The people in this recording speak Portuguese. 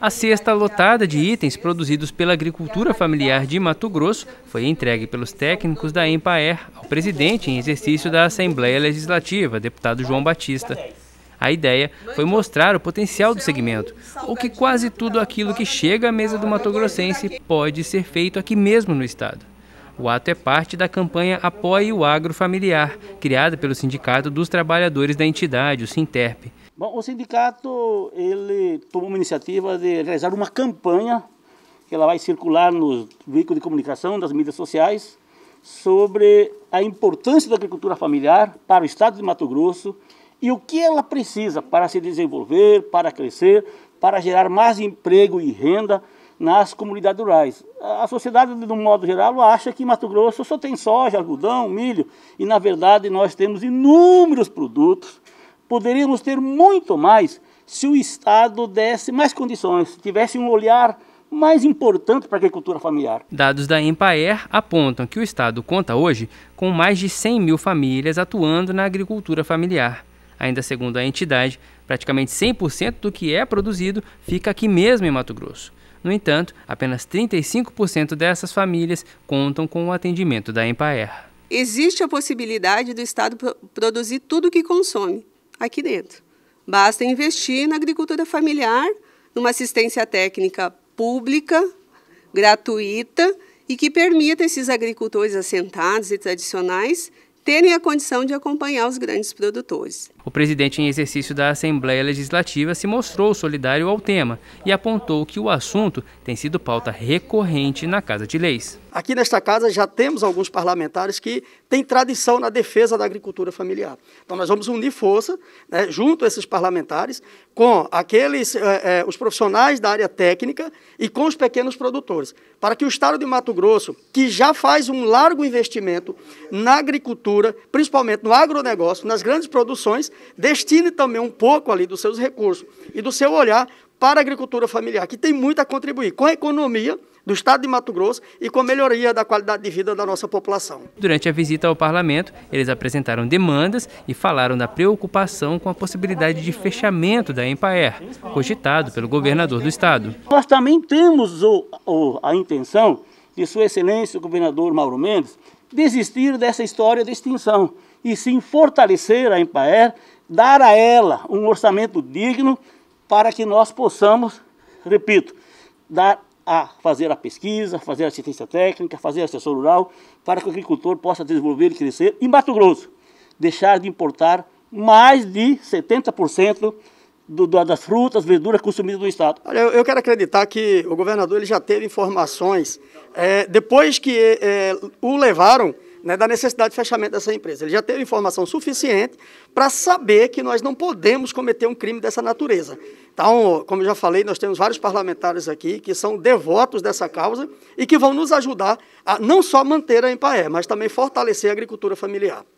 A cesta lotada de itens produzidos pela agricultura familiar de Mato Grosso foi entregue pelos técnicos da Empaer ao presidente em exercício da Assembleia Legislativa, deputado João Batista. A ideia foi mostrar o potencial do segmento, ou que quase tudo aquilo que chega à mesa do Mato Grossense pode ser feito aqui mesmo no estado. O ato é parte da campanha Apoie o Agro Familiar, criada pelo Sindicato dos Trabalhadores da entidade, o Sinterp. Bom, o sindicato ele tomou uma iniciativa de realizar uma campanha que ela vai circular nos veículos de comunicação, das mídias sociais, sobre a importância da agricultura familiar para o estado de Mato Grosso e o que ela precisa para se desenvolver, para crescer, para gerar mais emprego e renda nas comunidades rurais. A sociedade, de um modo geral, acha que Mato Grosso só tem soja, algodão, milho, e na verdade nós temos inúmeros produtos Poderíamos ter muito mais se o Estado desse mais condições, tivesse um olhar mais importante para a agricultura familiar. Dados da Empaer apontam que o Estado conta hoje com mais de 100 mil famílias atuando na agricultura familiar. Ainda segundo a entidade, praticamente 100% do que é produzido fica aqui mesmo em Mato Grosso. No entanto, apenas 35% dessas famílias contam com o atendimento da Empaer. Existe a possibilidade do Estado produzir tudo o que consome, aqui dentro. Basta investir na agricultura familiar, numa assistência técnica pública, gratuita e que permita esses agricultores assentados e tradicionais terem a condição de acompanhar os grandes produtores. O presidente em exercício da Assembleia Legislativa se mostrou solidário ao tema e apontou que o assunto tem sido pauta recorrente na Casa de Leis. Aqui nesta casa já temos alguns parlamentares que têm tradição na defesa da agricultura familiar. Então nós vamos unir força, né, junto a esses parlamentares, com aqueles eh, eh, os profissionais da área técnica e com os pequenos produtores, para que o Estado de Mato Grosso, que já faz um largo investimento na agricultura, principalmente no agronegócio, nas grandes produções, destine também um pouco ali dos seus recursos e do seu olhar para a agricultura familiar, que tem muito a contribuir com a economia do estado de Mato Grosso e com a melhoria da qualidade de vida da nossa população. Durante a visita ao parlamento, eles apresentaram demandas e falaram da preocupação com a possibilidade de fechamento da Empaer, cogitado pelo governador do estado. Nós também temos o, o, a intenção de sua excelência o governador Mauro Mendes desistir dessa história de extinção e sim fortalecer a Empaer, dar a ela um orçamento digno para que nós possamos, repito, dar a fazer a pesquisa, fazer a assistência técnica, fazer a assessor rural, para que o agricultor possa desenvolver e crescer em Mato Grosso, deixar de importar mais de 70% do, do, das frutas, verduras consumidas do Estado. Olha, eu, eu, quero acreditar que o governador ele já teve informações, é, depois que é, o levaram né, da necessidade de fechamento dessa empresa. Ele já teve informação suficiente para saber que nós não podemos cometer um crime dessa natureza. Então, como eu já falei, nós temos vários parlamentares aqui que são devotos dessa causa e que vão nos ajudar a não só manter a EMPAE, mas também fortalecer a agricultura familiar.